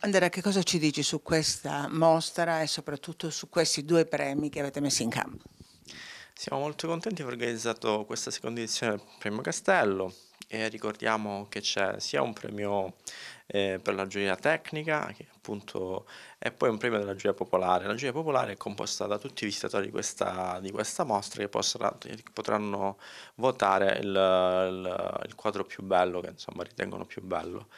Andrea, che cosa ci dici su questa mostra e soprattutto su questi due premi che avete messo in campo? Siamo molto contenti di aver organizzato questa seconda edizione del Premio Castello e ricordiamo che c'è sia un premio eh, per la giuria tecnica, che appunto è poi un premio della giuria popolare. La giuria popolare è composta da tutti i visitatori di questa, di questa mostra che possano, potranno votare il, il, il, quadro più bello, che insomma ritengono più bello.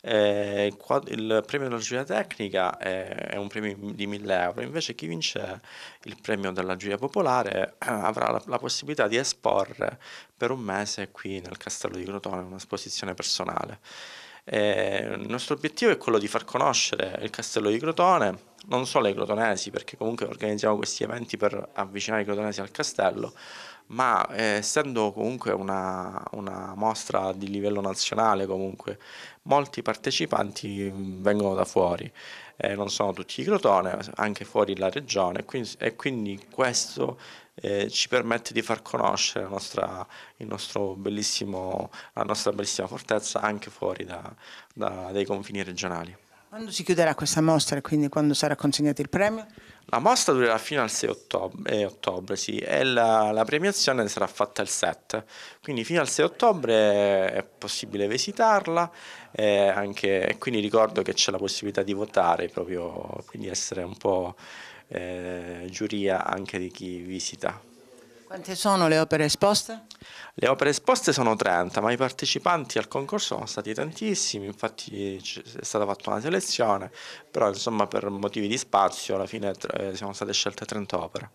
Eh, il, quadro, il, premio della giuria tecnica è, è, un premio di 1000 euro, invece chi vince il premio della giuria popolare eh, avrà la, la possibilità di esporre per un mese qui nel castello di Crotone un'esposizione personale. Eh, il nostro obiettivo è quello di far conoscere il castello di Crotone non solo ai crotonesi, perché comunque organizziamo questi eventi per avvicinare i crotonesi al castello, ma eh, essendo comunque una, una, mostra di livello nazionale comunque, molti partecipanti mm, vengono da fuori, eh, non sono tutti i crotone, anche fuori la regione, quindi, e quindi questo eh, ci permette di far conoscere la nostra, la nostra bellissima fortezza anche fuori dai confini regionali. Quando si chiuderà questa mostra, e quindi quando sarà consegnato il premio? La mostra durerà fino al 6 ottobre, eh, ottobre sì, e la, la, premiazione sarà fatta il 7, quindi fino al 6 ottobre è possibile visitarla e, eh, anche, e quindi ricordo che c'è la possibilità di votare, proprio, quindi essere un po' eh, giuria anche di chi visita. Quante sono le opere esposte? Le opere esposte sono 30, ma i partecipanti al concorso sono stati tantissimi, infatti è stata fatta una selezione, però insomma per motivi di spazio alla fine eh, sono state scelte 30 opere.